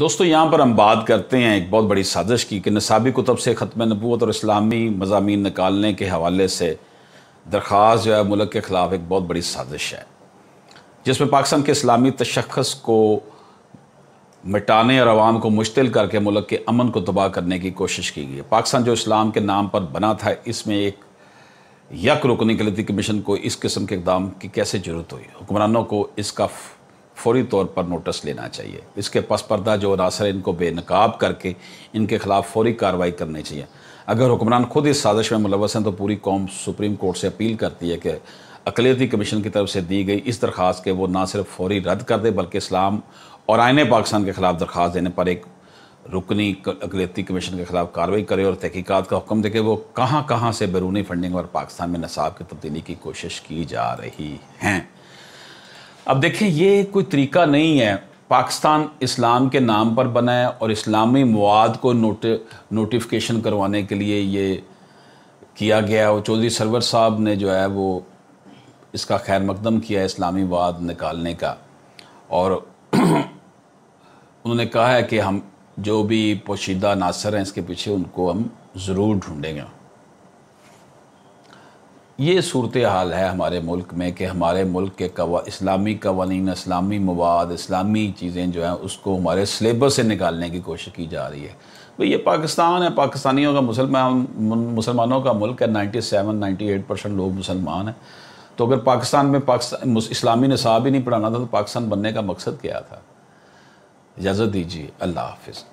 दोस्तों यहाँ पर हम बात करते हैं एक बहुत बड़ी साजिश की कि नसाबी कुतब से ख़त्म नबूत और इस्लामी मजामी निकालने के हवाले से दरख्वास्त जो है मुल्क के ख़िलाफ़ एक बहुत बड़ी साजिश है जिसमें पाकिस्तान के इस्लामी तशखस को मिटाने और आवाम को मुश्तिल करके मुल्क के अमन को तबाह करने की कोशिश की गई पाकिस्तान जो इस्लाम के नाम पर बना था इसमें एक यक रोकने के लिए थी कमीशन को इस किस्म के इकदाम की कैसे ज़रूरत हुई हुक्मरानों को इसका फौरी तौर पर नोटिस लेना चाहिए इसके पसपर्दा जो अनासर इनको बेनकाब करके इनके खिलाफ फौरी कार्रवाई करनी चाहिए अगर हुक्मरान खुद इस साजिश में मुलवस हैं तो पूरी कौम सुप्रीम कोर्ट से अपील करती है कि अकलीती कमीशन की तरफ से दी गई इस दरख्वास्त के वो ना सिर्फ फौरी रद्द कर दे बल्कि इस्लाम और आयन पाकिस्तान के खिलाफ दरख्वास्त देने पर एक रुकनी अकलीती कमीशन के खिलाफ कार्रवाई करे और तहकीकत का हुक्म दे वो कहाँ कहाँ से बैरूनी फंडिंग और पाकिस्तान में नसाब की तब्दीली की कोशिश की जा रही हैं अब देखिए ये कोई तरीका नहीं है पाकिस्तान इस्लाम के नाम पर बना है और इस्लामी मवाद को नोट नोटिफिकेशन करवाने के लिए ये किया गया और चौधरी सरवर साहब ने जो है वो इसका खैर मकदम किया इस्लामी वाद निकालने का और उन्होंने कहा है कि हम जो भी पोशीदा नासर हैं इसके पीछे उनको हम ज़रूर ढूंढेंगे ये सूरत हाल है हमारे मुल्क में कि हमारे मुल्क के कवा इस्लामी कवानी इस्लामी मवाद इस्लामी चीज़ें जो हैं उसको हमारे सलेबस से निकालने की कोशिश की जा रही है तो ये पाकिस्तान है पाकिस्तानियों का मुसलमान मुसलमानों का मुल्क है ninety seven ninety eight percent लोग मुसलमान हैं तो अगर पाकिस्तान में पाकिस्तान इस्लामी निसाब ही नहीं पढ़ाना था तो पाकिस्तान बनने का मकसद क्या था इजाज़त दीजिए अल्लाह हाफिज़